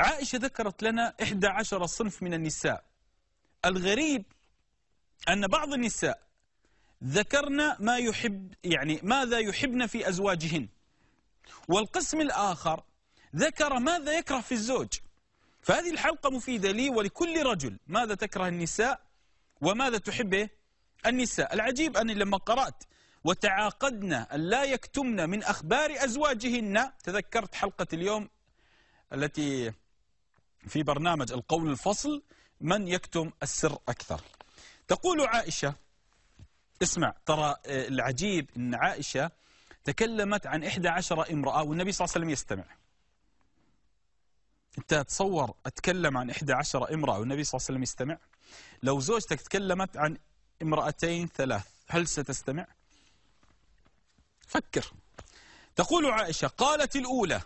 عائشة ذكرت لنا 11 صنف من النساء الغريب أن بعض النساء ذكرنا ما يحب يعني ماذا يحبن في أزواجهن والقسم الآخر ذكر ماذا يكره في الزوج فهذه الحلقة مفيدة لي ولكل رجل ماذا تكره النساء وماذا تحبه إيه؟ النساء العجيب أني لما قرأت وتعاقدنا أن لا يكتمن من أخبار أزواجهن تذكرت حلقة اليوم التي في برنامج القول الفصل من يكتم السر أكثر تقول عائشة اسمع ترى آه، العجيب أن عائشة تكلمت عن 11 امرأة والنبي صلى الله عليه وسلم يستمع انت تصور اتكلم عن 11 امرأة والنبي صلى الله عليه وسلم يستمع لو زوجتك تكلمت عن امرأتين ثلاث هل ستستمع فكر تقول عائشة قالت الأولى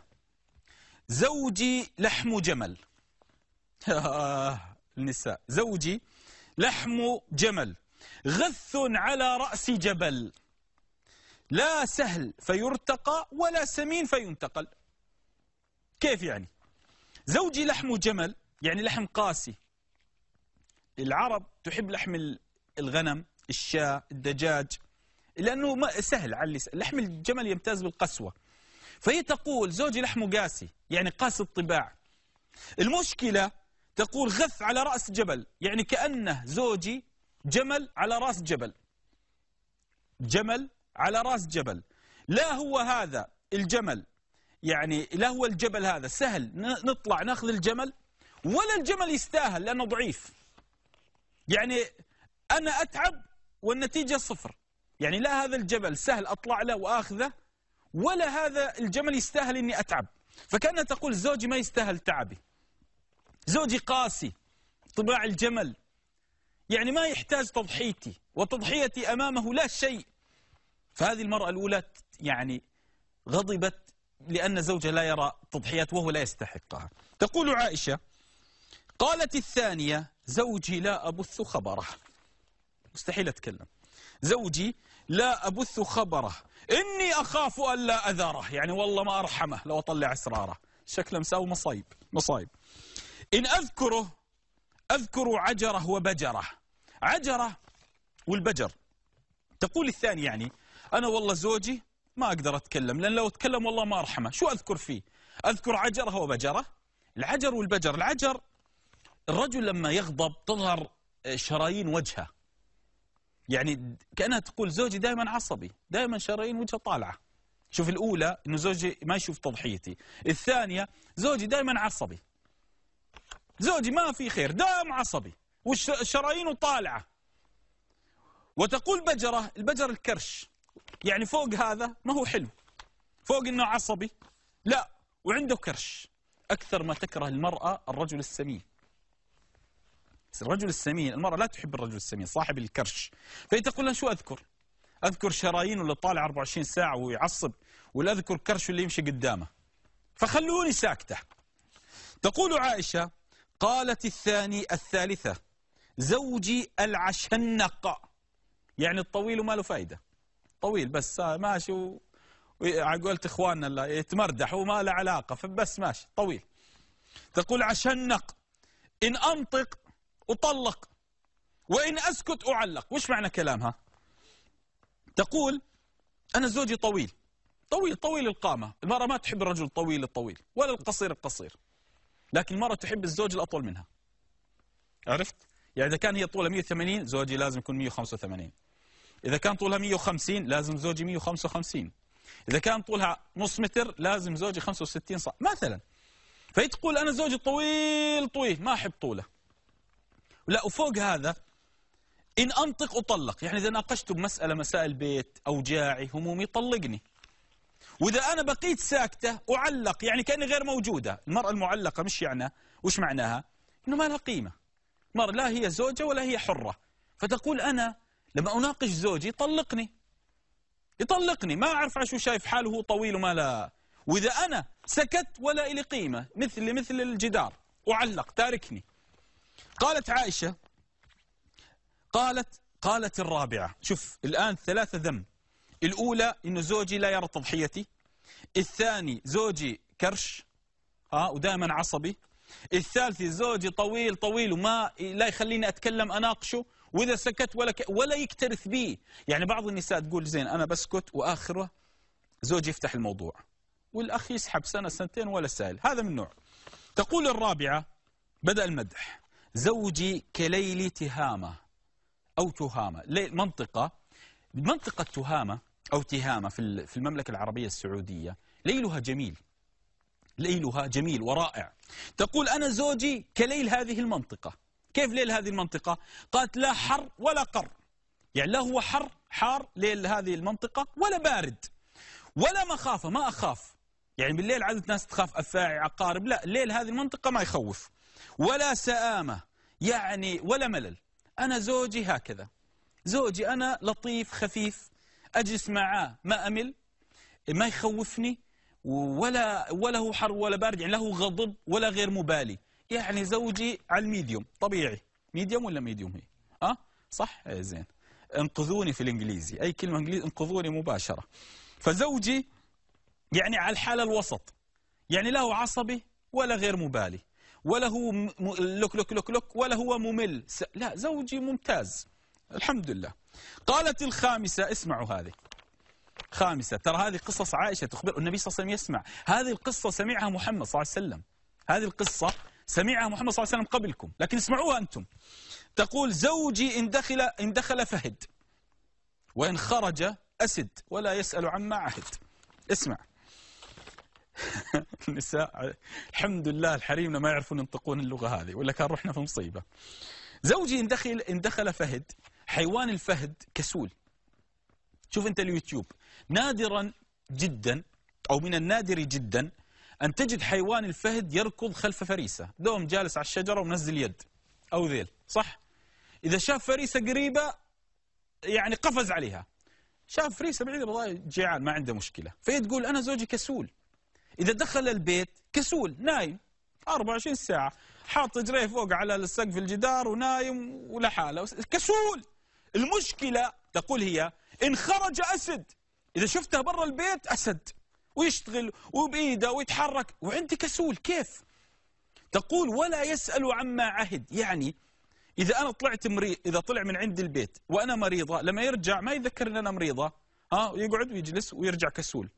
زوجي لحم جمل النساء زوجي لحم جمل غث على رأس جبل لا سهل فيرتقى ولا سمين فينتقل كيف يعني زوجي لحم جمل يعني لحم قاسي العرب تحب لحم الغنم الشاء الدجاج لأنه ما سهل على اللسان لحم الجمل يمتاز بالقسوة فهي تقول زوجي لحمه قاسي يعني قاسي الطباع المشكلة تقول غث على رأس جبل يعني كأنه زوجي جمل على رأس جبل جمل على رأس جبل لا هو هذا الجمل يعني لا هو الجبل هذا سهل نطلع ناخذ الجمل ولا الجمل يستاهل لأنه ضعيف يعني أنا أتعب والنتيجة صفر يعني لا هذا الجبل سهل أطلع له وآخذه ولا هذا الجمل يستاهل أني أتعب فكأنها تقول زوجي ما يستاهل تعبي زوجي قاسي طباع الجمل يعني ما يحتاج تضحيتي وتضحيتي أمامه لا شيء فهذه المرأة الأولى يعني غضبت لأن زوجها لا يرى تضحيات وهو لا يستحقها تقول عائشة قالت الثانية زوجي لا أبث خبره مستحيل أتكلم زوجي لا أبث خبره إني أخاف أن لا أذره يعني والله ما أرحمه لو أطلع أسراره شكله مساوي مصايب مصايب إن أذكره أذكر عجره وبجره عجره والبجر تقول الثاني يعني أنا والله زوجي ما أقدر أتكلم لأن لو أتكلم والله ما أرحمه شو أذكر فيه أذكر عجره وبجره العجر والبجر العجر الرجل لما يغضب تظهر آه، شرايين وجهه يعني كأنها تقول زوجي دائما عصبي دائما شرايين وجهه طالعة شوف الأولى أنه زوجي ما يشوف تضحيتي الثانية زوجي دائما عصبي زوجي ما في خير دام عصبي والشرايين طالعة وتقول بجرة البجر الكرش يعني فوق هذا ما هو حلو فوق انه عصبي لا وعنده كرش أكثر ما تكره المرأة الرجل السمين الرجل السمين المرأة لا تحب الرجل السمين صاحب الكرش فهي تقول لها شو أذكر أذكر شرايينه اللي طالع 24 ساعة ويعصب ولا أذكر كرشه اللي يمشي قدامه فخلوني ساكتة تقول عائشة قالت الثاني الثالثة زوجي العشنق يعني الطويل وما له فايدة طويل بس آه، ماشي و... إخواننا اللي يتمردح وما له علاقة فبس ماشي طويل تقول عشنق إن أنطق أطلق وإن أسكت أعلق وش معنى كلامها تقول أنا زوجي طويل طويل طويل القامة المرأة ما تحب الرجل الطويل الطويل ولا القصير القصير لكن المرأة تحب الزوج الأطول منها عرفت؟ يعني إذا كان هي طولها 180 زوجي لازم يكون 185 إذا كان طولها 150 لازم زوجي 155 إذا كان طولها نص متر لازم زوجي 65 صح مثلا فهي تقول أنا زوجي طويل طويل ما أحب طوله لا وفوق هذا إن أنطق أطلق يعني إذا ناقشته بمسألة مسائل بيت أوجاعي همومي طلقني وإذا أنا بقيت ساكتة أعلق يعني كأني غير موجودة المرأة المعلقة مش يعني وش معناها إنه ما لها قيمة مرأة لا هي زوجة ولا هي حرة فتقول أنا لما أناقش زوجي يطلقني يطلقني ما أعرف شو شايف حاله هو طويل وما لا وإذا أنا سكت ولا إلي قيمة مثل مثل الجدار أعلق تاركني قالت عائشة قالت قالت الرابعة شوف الآن ثلاثة ذنب الأولى إنه زوجي لا يرى تضحيتي الثاني زوجي كرش ها ودائما عصبي الثالث زوجي طويل طويل وما لا يخليني أتكلم أناقشه وإذا سكت ولا ك... ولا يكترث بي يعني بعض النساء تقول زين أنا بسكت وآخره زوجي يفتح الموضوع والأخ يسحب سنة سنتين ولا سائل هذا من نوع تقول الرابعة بدأ المدح زوجي كليل تهامة أو تهامة منطقة منطقة تهامة أو تهامة في المملكة العربية السعودية ليلها جميل ليلها جميل ورائع تقول أنا زوجي كليل هذه المنطقة كيف ليل هذه المنطقة؟ قالت لا حر ولا قر يعني لا هو حر حار ليل هذه المنطقة ولا بارد ولا مخافة ما أخاف يعني بالليل عادة ناس تخاف أفاعي عقارب لا ليل هذه المنطقة ما يخوف ولا سآمة يعني ولا ملل أنا زوجي هكذا زوجي أنا لطيف خفيف أجلس معاه ما أمل ما يخوفني ولا ولا هو حر ولا بارد يعني لا هو غضب ولا غير مبالي يعني زوجي على الميديوم طبيعي ميديوم ولا ميديوم هي أه صح إيه، زين انقذوني في الإنجليزي أي كلمة إنجليزي انقذوني مباشرة فزوجي يعني على الحالة الوسط يعني لا هو عصبي ولا غير مبالي ولا هو لوك لك لك لك لك ولا هو ممل لا زوجي ممتاز الحمد لله قالت الخامسة اسمعوا هذه خامسة ترى هذه قصص عائشة تخبر النبي صلى الله عليه وسلم يسمع هذه القصة سمعها محمد صلى الله عليه وسلم هذه القصة سمعها محمد صلى الله عليه وسلم قبلكم لكن اسمعوها أنتم تقول زوجي إن دخل, إن دخل فهد وإن خرج أسد ولا يسأل عما عهد اسمع النساء الحمد لله الحريمنا ما يعرفون ينطقون اللغة هذه ولا كان رحنا في مصيبة زوجي إن دخل, إن دخل فهد حيوان الفهد كسول شوف أنت اليوتيوب نادرا جدا أو من النادر جدا أن تجد حيوان الفهد يركض خلف فريسة دوم جالس على الشجرة ومنزل يد أو ذيل صح إذا شاف فريسة قريبة يعني قفز عليها شاف فريسة بعيدة والله جيعان ما عنده مشكلة فهي تقول أنا زوجي كسول إذا دخل البيت كسول نايم 24 ساعة حاط رجليه فوق على السقف الجدار ونايم ولحاله كسول المشكلة تقول هي إن خرج أسد إذا شفته برا البيت أسد ويشتغل وبإيده ويتحرك وعندي كسول كيف تقول ولا يسأل عما عهد يعني إذا أنا طلعت مريض إذا طلع من عند البيت وأنا مريضة لما يرجع ما يتذكر أن أنا مريضة ها يقعد ويجلس ويرجع كسول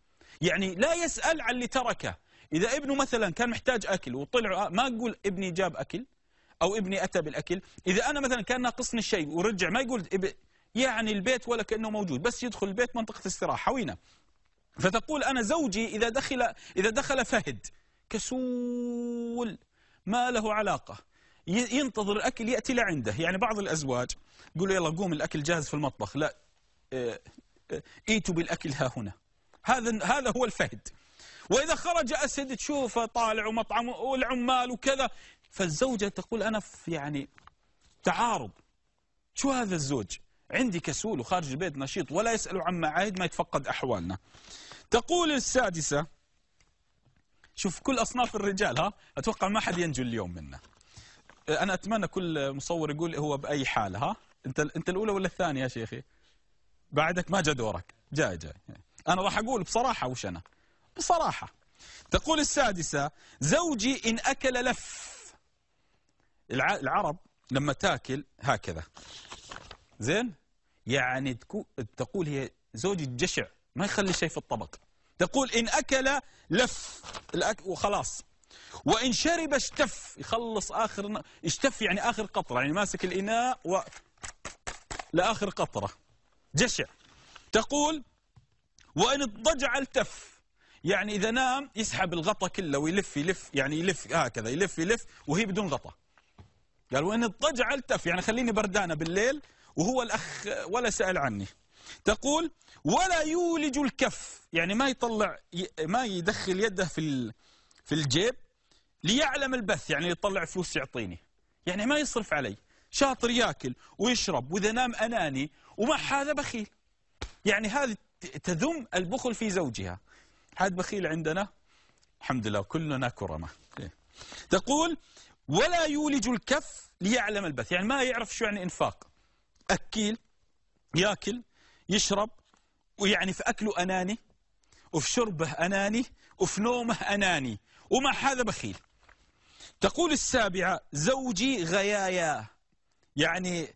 يعني لا يسأل عن اللي تركه إذا ابنه مثلا كان محتاج أكل وطلع ما أقول ابني جاب أكل أو ابني أتى بالأكل إذا أنا مثلا كان ناقصني الشيء ورجع ما يقول يعني البيت ولا كأنه موجود بس يدخل البيت منطقة استراحة وينا فتقول أنا زوجي إذا دخل, إذا دخل فهد كسول ما له علاقة ينتظر الأكل يأتي لعنده يعني بعض الأزواج يقولوا يلا قوم الأكل جاهز في المطبخ لا آه، آه، ايتوا بالأكل ها هنا هذا, هذا هو الفهد وإذا خرج أسد تشوفه طالع ومطعم والعمال وكذا فالزوجة تقول أنا في يعني تعارض شو هذا الزوج عندي كسول وخارج البيت نشيط ولا يسأل عن معايد ما يتفقد أحوالنا تقول السادسة شوف كل أصناف الرجال ها أتوقع ما حد ينجو اليوم منا أنا أتمنى كل مصور يقول هو بأي حال ها أنت, أنت الأولى ولا الثانية يا شيخي بعدك ما جا دورك جاي جاي أنا راح أقول بصراحة وش أنا بصراحة تقول السادسة زوجي إن أكل لف العرب لما تاكل هكذا زين يعني تقول هي زوجة جشع ما يخلي شيء في الطبق تقول إن أكل لف وخلاص وإن شرب اشتف يخلص آخر اشتف يعني آخر قطرة يعني ماسك الإناء و... لآخر قطرة جشع تقول وإن اضطجع التف يعني إذا نام يسحب الغطا كله ويلف يلف يعني يلف هكذا يلف يلف وهي بدون غطا قال وإن الضجع التف يعني خليني بردانة بالليل وهو الأخ ولا سأل عني تقول ولا يولج الكف يعني ما يطلع ما يدخل يده في في الجيب ليعلم البث يعني يطلع فلوس يعطيني يعني ما يصرف علي شاطر ياكل ويشرب واذا نام اناني ومع هذا بخيل يعني هذه تذم البخل في زوجها هذا بخيل عندنا الحمد لله كلنا كرمه إيه. تقول ولا يولج الكف ليعلم البث يعني ما يعرف شو يعني إنفاق أكيل ياكل يشرب ويعني في أكله أناني وفي شربه أناني وفي نومه أناني ومع هذا بخيل تقول السابعة زوجي غيايا يعني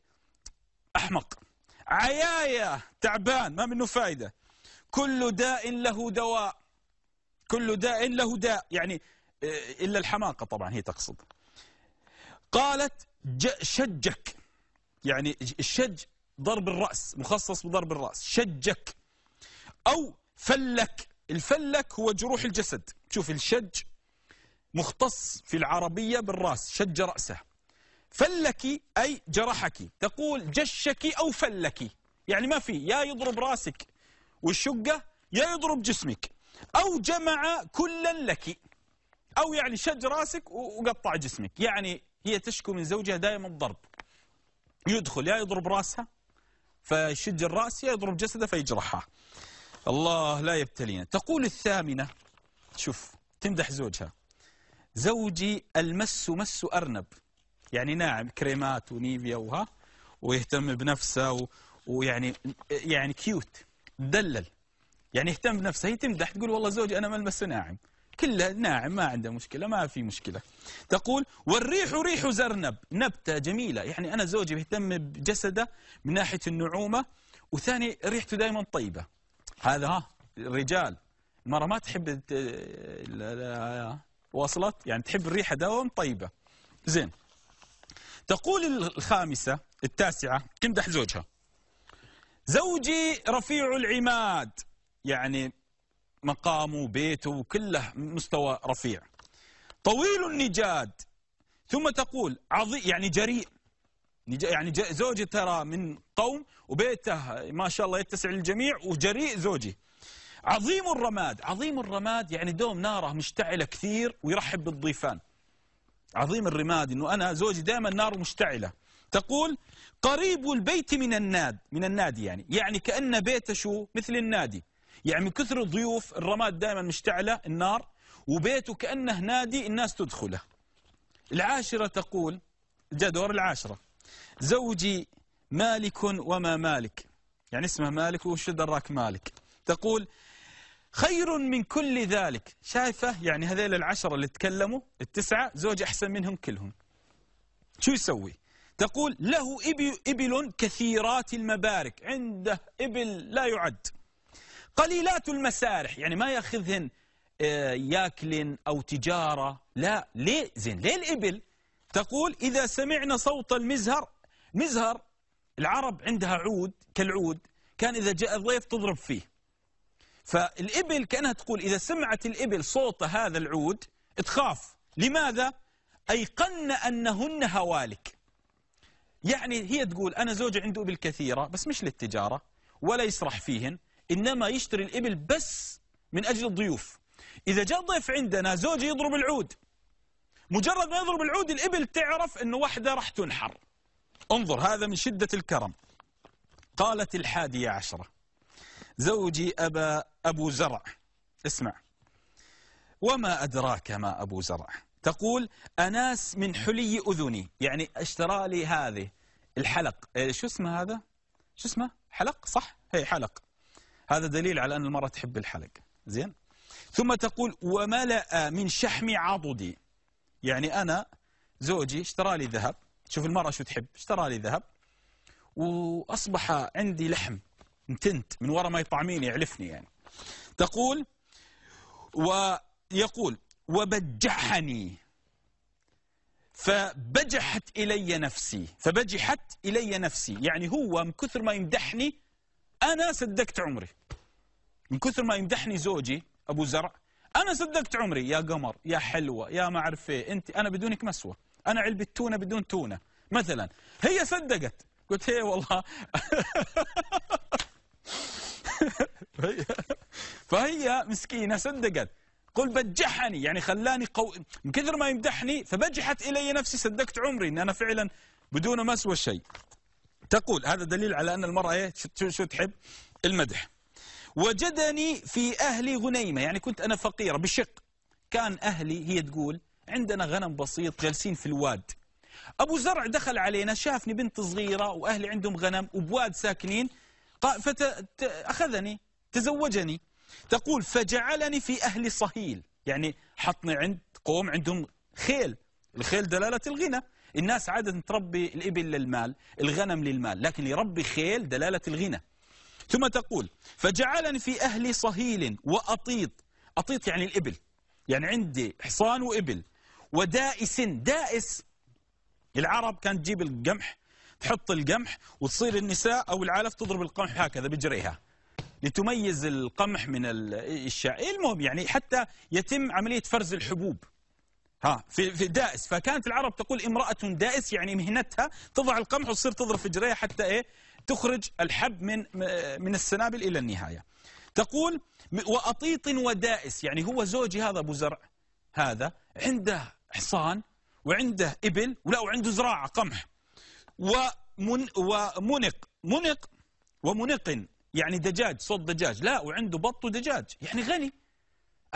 أحمق عيايا تعبان ما منه فايدة كل داء له دواء كل داء له داء يعني آه، إلا الحماقة طبعا هي تقصد قالت شجك يعني الشج ضرب الرأس مخصص بضرب الرأس شجك أو فلك الفلك هو جروح الجسد شوف الشج مختص في العربية بالرأس شج رأسه فلك أي جرحك تقول جشك أو فلك يعني ما في يا يضرب راسك والشقة يا يضرب جسمك أو جمع كلا لك أو يعني شج راسك وقطع جسمك يعني هي تشكو من زوجها دائما الضرب يدخل يا يضرب راسها فيشج الرأس يا يضرب جسده فيجرحها الله لا يبتلينا تقول الثامنة شوف تمدح زوجها زوجي المس مس أرنب يعني ناعم كريمات ونيفيا وها ويهتم بنفسه و... ويعني يعني كيوت دلل يعني يهتم بنفسه هي تمدح تقول والله زوجي أنا ملمسه ناعم كله ناعم ما عنده مشكلة ما في مشكلة تقول والريح ريح زرنب نبتة جميلة يعني أنا زوجي بيهتم بجسده من ناحية النعومة وثاني ريحته دائما طيبة هذا ها الرجال المرة ما تحب وصلت يعني تحب الريحة دائما طيبة زين تقول الخامسة التاسعة تمدح زوجها زوجي رفيع العماد يعني مقامه وبيته كله مستوى رفيع طويل النجاد ثم تقول عظيم يعني جريء يعني زوجي ترى من قوم وبيته ما شاء الله يتسع للجميع وجريء زوجي عظيم الرماد عظيم الرماد يعني دوم ناره مشتعلة كثير ويرحب بالضيفان عظيم الرماد انه انا زوجي دائما ناره مشتعلة تقول قريب البيت من الناد من النادي يعني يعني كأن بيته شو مثل النادي يعني من كثر الضيوف الرماد دائما مشتعلة النار وبيته كأنه نادي الناس تدخله العاشرة تقول جاء دور العاشرة زوجي مالك وما مالك يعني اسمه مالك وش دراك مالك تقول خير من كل ذلك شايفة يعني هذيل العشرة اللي تكلموا التسعة زوج أحسن منهم كلهم شو يسوي تقول له إبل كثيرات المبارك عنده إبل لا يعد قليلات المسارح يعني ما ياخذهن آه، ياكل أو تجارة لا ليه زين ليه الإبل تقول إذا سمعنا صوت المزهر مزهر العرب عندها عود كالعود كان إذا جاء الضيف تضرب فيه فالإبل كأنها تقول إذا سمعت الإبل صوت هذا العود تخاف لماذا؟ أيقن أنهن هوالك يعني هي تقول أنا زوجي عنده إبل كثيرة بس مش للتجارة ولا يسرح فيهن إنما يشتري الإبل بس من أجل الضيوف إذا جاء ضيف عندنا زوجي يضرب العود مجرد ما يضرب العود الإبل تعرف أنه واحدة راح تنحر انظر هذا من شدة الكرم قالت الحادية عشرة زوجي أبا أبو زرع اسمع وما أدراك ما أبو زرع تقول أناس من حلي أذني يعني اشترى لي هذه الحلق إيه، شو اسمه هذا شو اسمه حلق صح هي حلق هذا دليل على أن المرأة تحب الحلق زين ثم تقول وملأ من شحم عضدي يعني أنا زوجي اشترى لي ذهب شوف المرأة شو تحب اشترى لي ذهب وأصبح عندي لحم انتنت من وراء ما يطعميني يعلفني يعني تقول ويقول وبجحني فبجحت إلي نفسي فبجحت إلي نفسي يعني هو من كثر ما يمدحني أنا صدقت عمري من كثر ما يمدحني زوجي أبو زرع أنا صدقت عمري يا قمر يا حلوة يا ما أعرف إيه أنت أنا بدونك مسوى أنا علبة تونة بدون تونة مثلا هي صدقت قلت هي والله فهي مسكينة صدقت قل بجحني يعني خلاني قوي من كثر ما يمدحني فبجحت إلي نفسي صدقت عمري أن أنا فعلا بدون مسوى شيء تقول هذا دليل على أن المرأة إيه شو تحب المدح وجدني في أهلي غنيمة يعني كنت أنا فقيرة بشق كان أهلي هي تقول عندنا غنم بسيط جالسين في الواد أبو زرع دخل علينا شافني بنت صغيرة وأهلي عندهم غنم وبواد ساكنين فأخذني تزوجني تقول فجعلني في أهل صهيل يعني حطني عند قوم عندهم خيل الخيل دلالة الغنى الناس عادة تربي الإبل للمال الغنم للمال لكن يربي خيل دلالة الغنى ثم تقول فجعلني في أهلي صهيل وأطيط أطيط يعني الإبل يعني عندي حصان وإبل ودائس دائس العرب كانت تجيب القمح تحط القمح وتصير النساء أو العالف تضرب القمح هكذا بجريها لتميز القمح من الشاء المهم يعني حتى يتم عملية فرز الحبوب ها آه. في في دائس فكانت العرب تقول امرأة دائس يعني مهنتها تضع القمح وتصير تضرب في جريها حتى ايه تخرج الحب من من السنابل الى النهاية تقول وأطيط ودائس يعني هو زوجي هذا أبو زرع هذا عنده حصان وعنده إبل ولا وعنده زراعة قمح ومن ومنق منق ومنق يعني دجاج صوت دجاج لا وعنده بط ودجاج يعني غني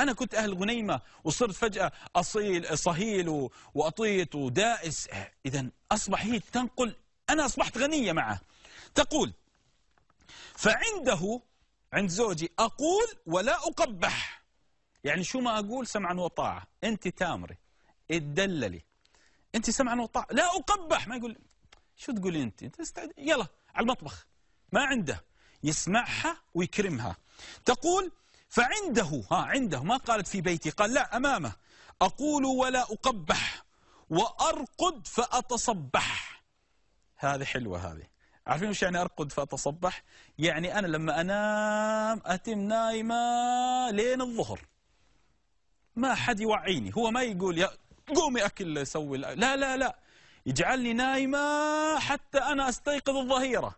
أنا كنت أهل غنيمة وصرت فجأة أصيل صهيل وأطيط ودائس إذا أصبح هي تنقل أنا أصبحت غنية معه تقول فعنده عند زوجي أقول ولا أقبح يعني شو ما أقول سمعا وطاعة أنت تامري اتدللي أنت سمعا وطاعة لا أقبح ما يقول شو تقولي أنت, انت يلا على المطبخ ما عنده يسمعها ويكرمها تقول فعنده ها عنده ما قالت في بيتي قال لا أمامه أقول ولا أقبح وأرقد فأتصبح هذه حلوة هذه عارفين وش يعني أرقد فأتصبح يعني أنا لما أنام أتم نايمة لين الظهر ما حد يوعيني هو ما يقول يا قومي أكل سوي لا لا لا يجعلني نايمة حتى أنا أستيقظ الظهيرة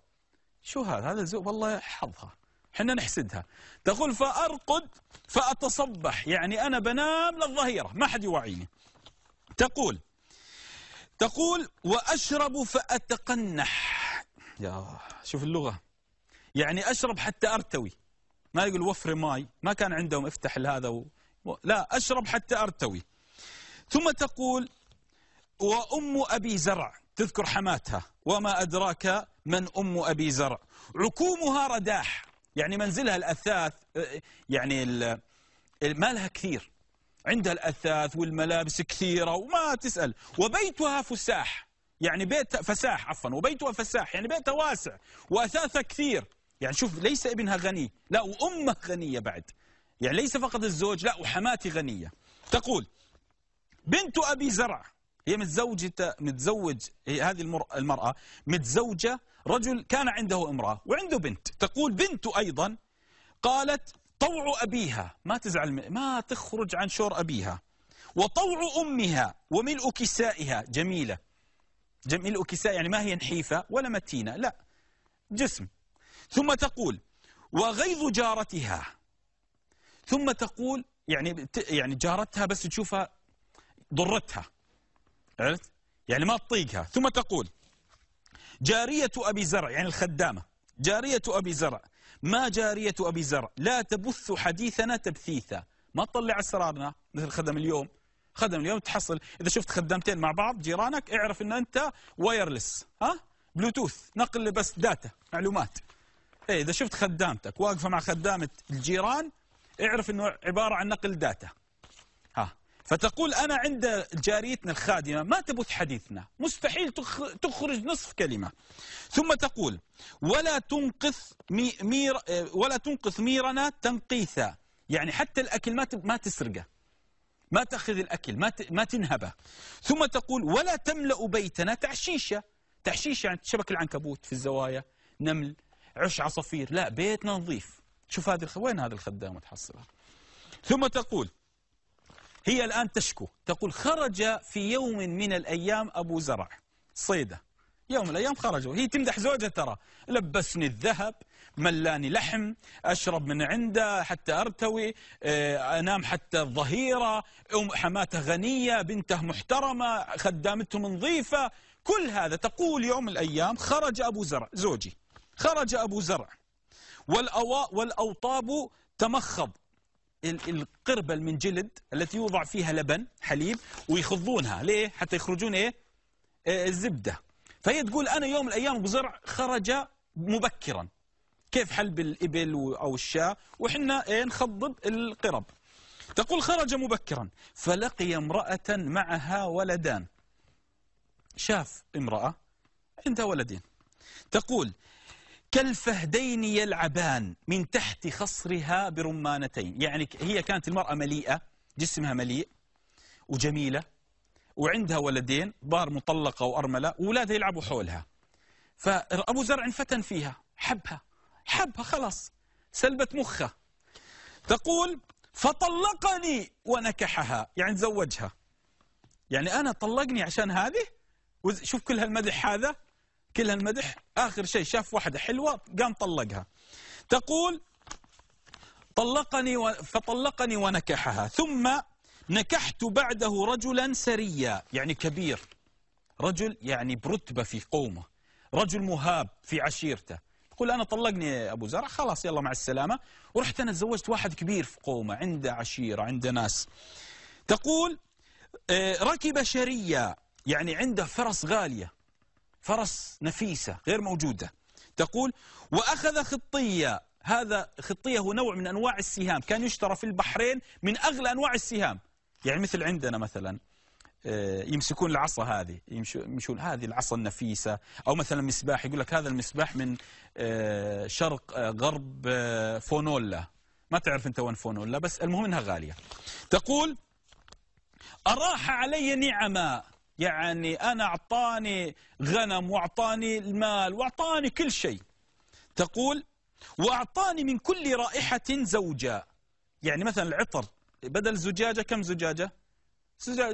شو هذا هذا الزوء والله حظها حنا نحسدها تقول فأرقد فأتصبح يعني أنا بنام للظهيرة ما حد يوعيني تقول تقول وأشرب فأتقنح يا شوف اللغة يعني أشرب حتى أرتوي ما يقول وفر ماي ما كان عندهم افتح لهذا و... لا أشرب حتى أرتوي ثم تقول وأم أبي زرع تذكر حماتها وما أدراك من أم أبي زرع عكومها رداح يعني منزلها الأثاث يعني مالها كثير عندها الأثاث والملابس كثيرة وما تسأل وبيتها فساح يعني بيت فساح عفوا وبيتها فساح يعني بيتها واسع وأثاثها كثير يعني شوف ليس ابنها غني لا وأمه غنية بعد يعني ليس فقط الزوج لا وحماتي غنية تقول بنت أبي زرع هي متزوجة متزوج هذه المرأة متزوجة رجل كان عنده امرأة وعنده بنت تقول بنته أيضا قالت طوع أبيها ما تزعل ما تخرج عن شور أبيها وطوع أمها وملء كسائها جميلة جميل كساء يعني ما هي نحيفة ولا متينة لا جسم ثم تقول وغيظ جارتها ثم تقول يعني يعني جارتها بس تشوفها ضرتها عرفت يعني ما تطيقها ثم تقول جارية أبي زرع يعني الخدامة جارية أبي زرع ما جارية أبي زرع لا تبث حديثنا تبثيثا ما تطلع أسرارنا مثل خدم اليوم خدم اليوم تحصل إذا شفت خدامتين مع بعض جيرانك اعرف أن أنت وايرلس ها بلوتوث نقل بس داتا معلومات إيه إذا شفت خدامتك واقفة مع خدامة الجيران اعرف أنه عبارة عن نقل داتا فتقول أنا عند جاريتنا الخادمة ما تبث حديثنا مستحيل تخرج نصف كلمة ثم تقول ولا تنقث مير ولا تنقث ميرنا تنقيثا يعني حتى الأكل ما ما تسرقه ما تأخذ الأكل ما ما تنهبه ثم تقول ولا تملأ بيتنا تعشيشة تعشيشة يعني شبك العنكبوت في الزوايا نمل عش عصافير لا بيتنا نظيف شوف هذه وين هذه الخدامة تحصلها ثم تقول هي الآن تشكو تقول خرج في يوم من الأيام أبو زرع صيدة يوم من الأيام خرجوا هي تمدح زوجها ترى لبسني الذهب ملاني لحم أشرب من عنده حتى أرتوي آه، أنام حتى الظهيرة أم حماته غنية بنته محترمة خدامته نظيفة كل هذا تقول يوم من الأيام خرج أبو زرع زوجي خرج أبو زرع والأواء والأوطاب تمخض القربل من جلد التي يوضع فيها لبن حليب ويخضونها ليه حتى يخرجون ايه, إيه، الزبدة فهي تقول أنا يوم الأيام بزرع خرج مبكرا كيف حلب الإبل أو الشاة وحنا إيه نخضب القرب تقول خرج مبكرا فلقي امرأة معها ولدان شاف امرأة عندها ولدين تقول كالفهدين يلعبان من تحت خصرها برمانتين يعني هي كانت المرأة مليئة جسمها مليء وجميلة وعندها ولدين ضار مطلقة وأرملة وولادها يلعبوا حولها فأبو زرع انفتن فيها حبها حبها خلاص سلبت مخة تقول فطلقني ونكحها يعني تزوجها يعني أنا طلقني عشان هذه شوف كل هالمدح هذا كل هالمدح آخر شيء شاف واحدة حلوة قام طلقها تقول طلقني و... فطلقني ونكحها ثم نكحت بعده رجلا سريا يعني كبير رجل يعني برتبة في قومه رجل مهاب في عشيرته يقول أنا طلقني أبو زرع خلاص يلا مع السلامة ورحت أنا تزوجت واحد كبير في قومه عنده عشيرة عنده ناس تقول آه، ركب شريا يعني عنده فرس غالية فرس نفيسة غير موجودة تقول وأخذ خطية هذا خطية هو نوع من أنواع السهام كان يشترى في البحرين من أغلى أنواع السهام يعني مثل عندنا مثلا آه، يمسكون العصا هذه يمشون هذه العصا النفيسة أو مثلا مسباح يقول لك هذا المسباح من آه، شرق آه، غرب فونولا ما تعرف أنت وين فونولا بس المهم أنها غالية تقول أراح علي نعما يعني أنا أعطاني غنم وأعطاني المال وأعطاني كل شيء تقول وأعطاني من كل رائحة زوجا يعني مثلا العطر بدل زجاجة كم زجاجة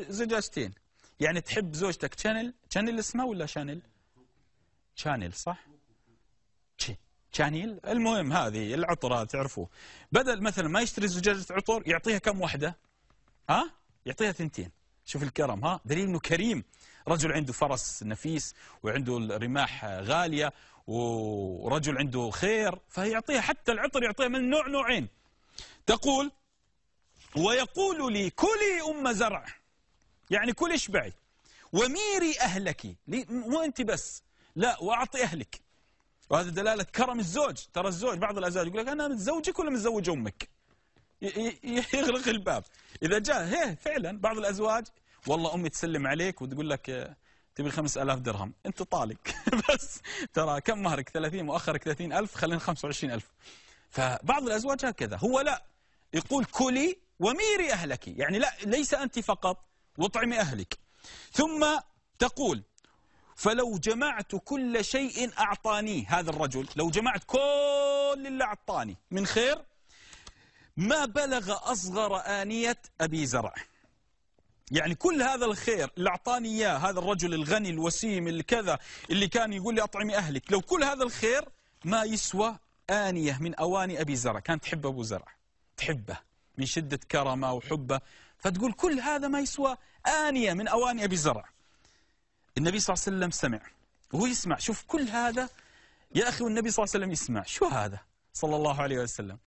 زجاجتين يعني تحب زوجتك شانل شانل اسمها ولا شانل شانل صح شانيل المهم هذه العطر هذا تعرفوه بدل مثلا ما يشتري زجاجة عطر يعطيها كم واحدة ها يعطيها ثنتين شوف الكرم ها دليل أنه كريم رجل عنده فرس نفيس وعنده الرماح غالية ورجل عنده خير فيعطيها حتى العطر يعطيها من نوع نوعين تقول ويقول لي كلي أم زرع يعني كل اشبعي وميري أهلك مو أنت بس لا وأعطي أهلك وهذا دلالة كرم الزوج ترى الزوج بعض الأزواج يقول لك أنا متزوجك ولا متزوج أمك يغلق الباب إذا جاء هي فعلا بعض الأزواج والله أمي تسلم عليك وتقول لك تبي 5000 درهم أنت طالق بس ترى كم مهرك 30 مؤخرك 30000 خلينا 25000 فبعض الأزواج هكذا هو لا يقول كلي وميري أهلك يعني لا ليس أنت فقط واطعمي أهلك ثم تقول فلو جمعت كل شيء أعطانيه هذا الرجل لو جمعت كل اللي أعطاني من خير ما بلغ أصغر آنية أبي زرع يعني كل هذا الخير اللي أعطاني إياه هذا الرجل الغني الوسيم الكذا اللي كان يقول لي أطعمي أهلك لو كل هذا الخير ما يسوى آنية من أواني أبي زرع كانت تحب أبو زرع تحبه من شدة كرمه وحبه فتقول كل هذا ما يسوى آنية من أواني أبي زرع النبي صلى الله عليه وسلم سمع وهو يسمع شوف كل هذا يا أخي والنبي صلى الله عليه وسلم يسمع شو هذا صلى الله عليه وسلم